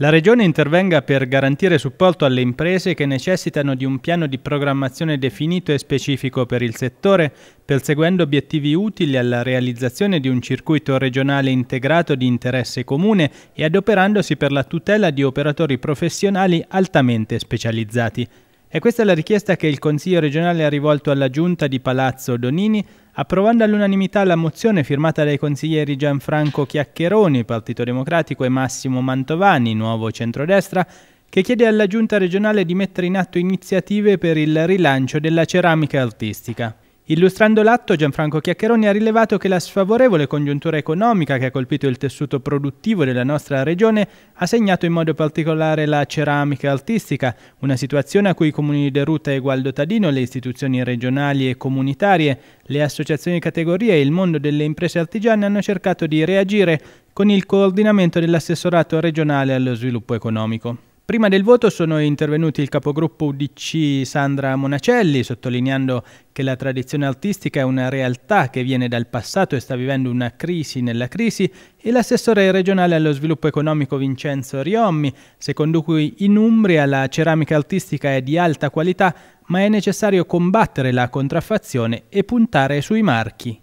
La Regione intervenga per garantire supporto alle imprese che necessitano di un piano di programmazione definito e specifico per il settore, perseguendo obiettivi utili alla realizzazione di un circuito regionale integrato di interesse comune e adoperandosi per la tutela di operatori professionali altamente specializzati. E questa è la richiesta che il Consiglio regionale ha rivolto alla Giunta di Palazzo Donini, approvando all'unanimità la mozione firmata dai consiglieri Gianfranco Chiacchieroni, Partito Democratico, e Massimo Mantovani, Nuovo Centrodestra, che chiede alla Giunta regionale di mettere in atto iniziative per il rilancio della ceramica artistica. Illustrando l'atto, Gianfranco Chiaccheroni ha rilevato che la sfavorevole congiuntura economica che ha colpito il tessuto produttivo della nostra regione ha segnato in modo particolare la ceramica artistica, una situazione a cui i comuni di Deruta e Gualdo Tadino, le istituzioni regionali e comunitarie, le associazioni categorie e il mondo delle imprese artigiane hanno cercato di reagire con il coordinamento dell'assessorato regionale allo sviluppo economico. Prima del voto sono intervenuti il capogruppo UDC Sandra Monacelli, sottolineando che la tradizione artistica è una realtà che viene dal passato e sta vivendo una crisi nella crisi, e l'assessore regionale allo sviluppo economico Vincenzo Riommi, secondo cui in Umbria la ceramica artistica è di alta qualità, ma è necessario combattere la contraffazione e puntare sui marchi.